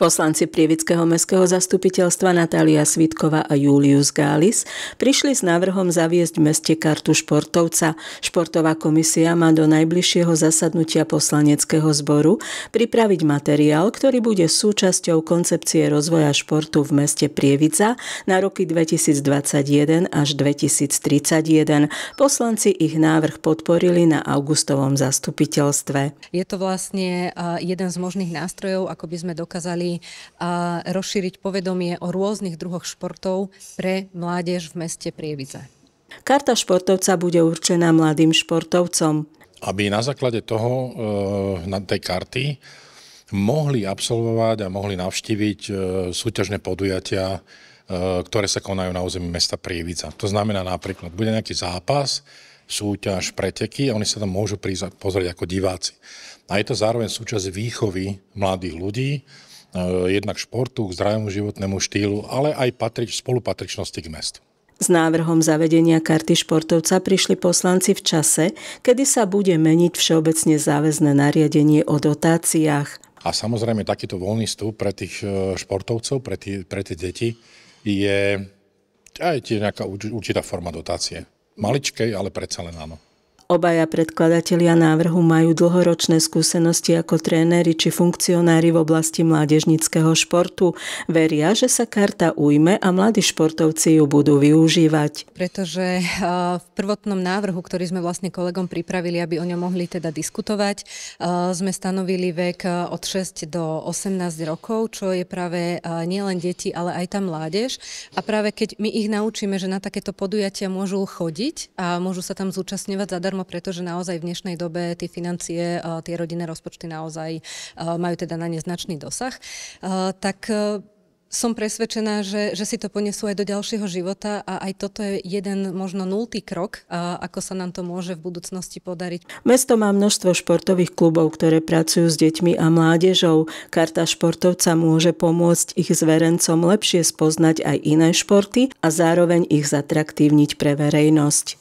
Poslanci Prievického mestského zastupiteľstva Natália Svitková a Julius Gális prišli s návrhom zaviesť v meste kartu športovca. Športová komisia má do najbližšieho zasadnutia poslaneckého zboru pripraviť materiál, ktorý bude súčasťou koncepcie rozvoja športu v meste Prievica na roky 2021 až 2031. Poslanci ich návrh podporili na augustovom zastupiteľstve. Je to vlastne eh, jeden z možných nástrojov, ako by sme dokázali a rozšíriť povedomie o rôznych druhoch športov pre mládež v meste Prievidze. Karta športovca bude určená mladým športovcom. Aby na základe toho, e, na tej karty, mohli absolvovať a mohli navštíviť e, súťažné podujatia, e, ktoré sa konajú na území mesta Prievidza. To znamená napríklad, bude nejaký zápas, súťaž, preteky a oni sa tam môžu pozrieť ako diváci. A je to zároveň súčasť výchovy mladých ľudí, Eh, jednak športu, k zdravému životnému štýlu, ale aj patrič, spolupatričnosti k mestu. S návrhom zavedenia karty športovca prišli poslanci v čase, kedy sa bude meniť všeobecne záväzné nariadenie o dotáciách. A samozrejme takýto voľný vstup pre tých eh, športovcov, pre, tí, pre tie deti je aj tie nejaká určitá forma dotácie. Maličkej, ale predsa len áno. Obaja predkladatelia návrhu majú dlhoročné skúsenosti ako tréneri či funkcionári v oblasti mládežnického športu. Veria, že sa karta ujme a mladí športovci ju budú využívať. Pretože eh, v prvotnom návrhu, ktorý sme vlastne kolegom pripravili, aby o ňom mohli teda diskutovať, eh, sme stanovili vek eh, od 6 do 18 rokov, čo je práve nielen deti, ale aj tá mládež. A práve keď my ich naučíme, že na takéto podujatia môžu chodiť a môžu sa tam zúčastňovať zadarmo, priamo preto, že naozaj v dnešnej dobe tie financie, e, tie rodinné rozpočty naozaj e, majú teda na neznačný dosah, e, tak som presvedčená, že, že si to ponesú aj do ďalšieho života a aj toto je jeden možno nultý krok, a ako sa nám to môže v budúcnosti podariť. Mesto má množstvo športových klubov, ktoré pracujú s deťmi a mládežou. Karta športovca môže pomôcť ich zverencom lepšie spoznať aj iné športy a zároveň ich zatraktívniť pre verejnosť.